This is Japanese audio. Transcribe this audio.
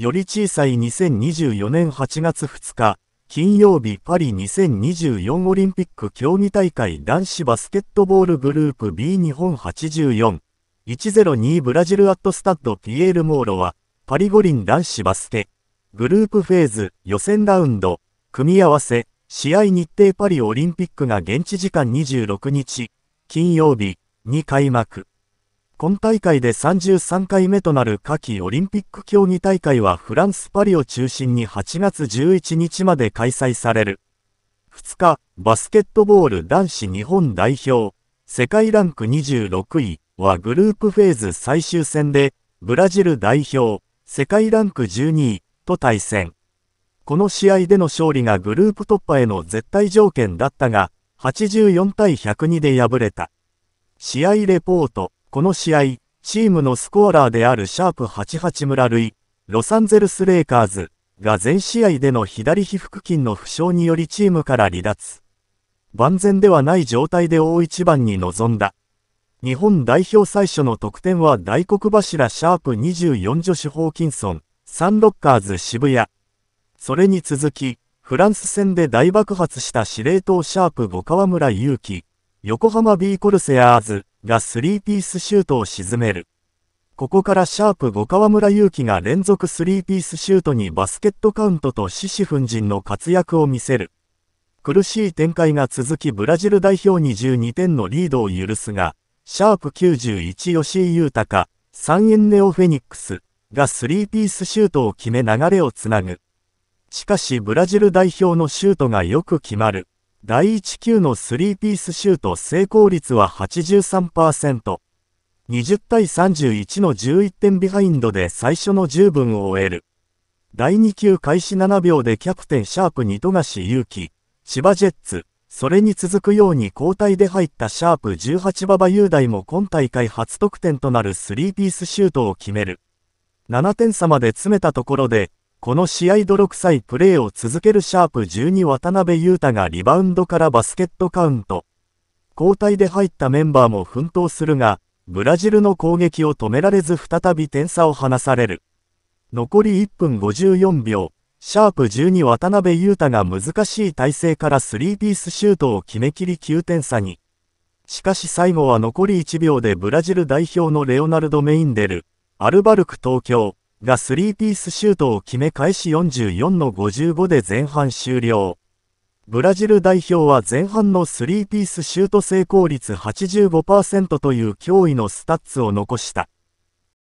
より小さい2024年8月2日、金曜日パリ2024オリンピック競技大会男子バスケットボールグループ B 日本84、102ブラジルアットスタッドピエール・モーロは、パリ五輪男子バスケ、グループフェーズ予選ラウンド、組み合わせ、試合日程パリオリンピックが現地時間26日、金曜日に開幕。今大会で33回目となる夏季オリンピック競技大会はフランス・パリを中心に8月11日まで開催される。2日、バスケットボール男子日本代表、世界ランク26位はグループフェーズ最終戦で、ブラジル代表、世界ランク12位と対戦。この試合での勝利がグループ突破への絶対条件だったが、84対102で敗れた。試合レポート。この試合、チームのスコアラーであるシャープ88村塁、ロサンゼルス・レイカーズが全試合での左皮腹筋の負傷によりチームから離脱。万全ではない状態で大一番に臨んだ。日本代表最初の得点は大黒柱シャープ24ジョシュ・ホーキンソン、サンロッカーズ渋谷。それに続き、フランス戦で大爆発した司令塔シャープ5川村勇希、横浜 B コルセアーズ、がスリーピースシュートを沈める。ここからシャープ5川村祐希が連続スリーピースシュートにバスケットカウントと獅子奮陣の活躍を見せる。苦しい展開が続きブラジル代表に1 2点のリードを許すが、シャープ91吉井優隆、三3円ネオフェニックスがスリーピースシュートを決め流れをつなぐ。しかしブラジル代表のシュートがよく決まる。第1球のスリーピースシュート成功率は83%。20対31の11点ビハインドで最初の10分を終える。第2球開始7秒でキャプテンシャープに富樫勇樹、千葉ジェッツ、それに続くように交代で入ったシャープ18馬場雄大も今大会初得点となるスリーピースシュートを決める。7点差まで詰めたところで、この試合泥臭いプレーを続けるシャープ12渡辺優太がリバウンドからバスケットカウント。交代で入ったメンバーも奮闘するが、ブラジルの攻撃を止められず再び点差を離される。残り1分54秒、シャープ12渡辺優太が難しい体勢からスリーピースシュートを決めきり9点差に。しかし最後は残り1秒でブラジル代表のレオナルド・メインデル、アルバルク東京、がスリーピースシュートを決め返し44の55で前半終了。ブラジル代表は前半のスリーピースシュート成功率85%という驚異のスタッツを残した。